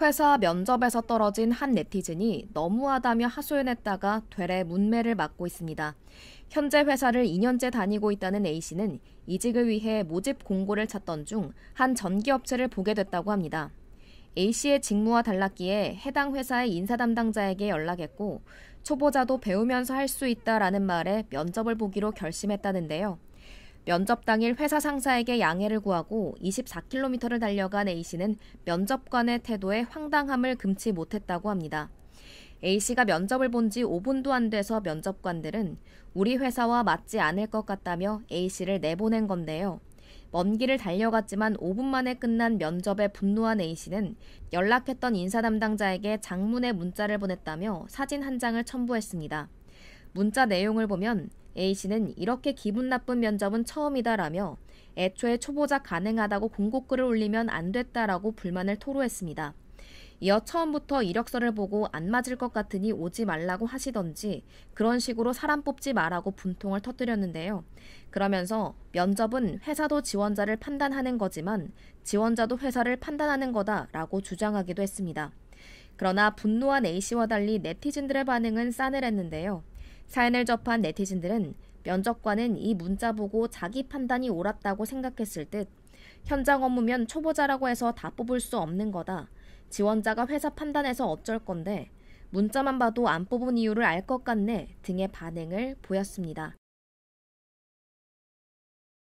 회사 면접에서 떨어진 한 네티즌이 너무하다며 하소연했다가 되레 문매를 맞고 있습니다. 현재 회사를 2년째 다니고 있다는 A씨는 이직을 위해 모집 공고를 찾던 중 한 전기업체를 보게 됐다고 합니다. A씨의 직무와 달랐기에 해당 회사의 인사 담당자에게 연락했고 초보자도 배우면서 할 수 있다라는 말에 면접을 보기로 결심했다는데요. 면접 당일 회사 상사에게 양해를 구하고 24km를 달려간 A씨는 면접관의 태도에 황당함을 금치 못했다고 합니다. A씨가 면접을 본 지 5분도 안 돼서 면접관들은 우리 회사와 맞지 않을 것 같다며 A씨를 내보낸 건데요. 먼 길을 달려갔지만 5분 만에 끝난 면접에 분노한 A씨는 연락했던 인사 담당자에게 장문의 문자를 보냈다며 사진 한 장을 첨부했습니다. 문자 내용을 보면 A씨는 이렇게 기분 나쁜 면접은 처음이다라며 애초에 초보자 가능하다고 공고글을 올리면 안 됐다라고 불만을 토로했습니다. 이어 처음부터 이력서를 보고 안 맞을 것 같으니 오지 말라고 하시던지 그런 식으로 사람 뽑지 말라고 분통을 터뜨렸는데요. 그러면서 면접은 회사도 지원자를 판단하는 거지만 지원자도 회사를 판단하는 거다라고 주장하기도 했습니다. 그러나 분노한 A씨와 달리 네티즌들의 반응은 싸늘했는데요. 사연을 접한 네티즌들은 면접관은 이 문자 보고 자기 판단이 옳았다고 생각했을 듯 현장 업무면 초보자라고 해서 다 뽑을 수 없는 거다. 지원자가 회사 판단해서 어쩔 건데 문자만 봐도 안 뽑은 이유를 알 것 같네 등의 반응을 보였습니다.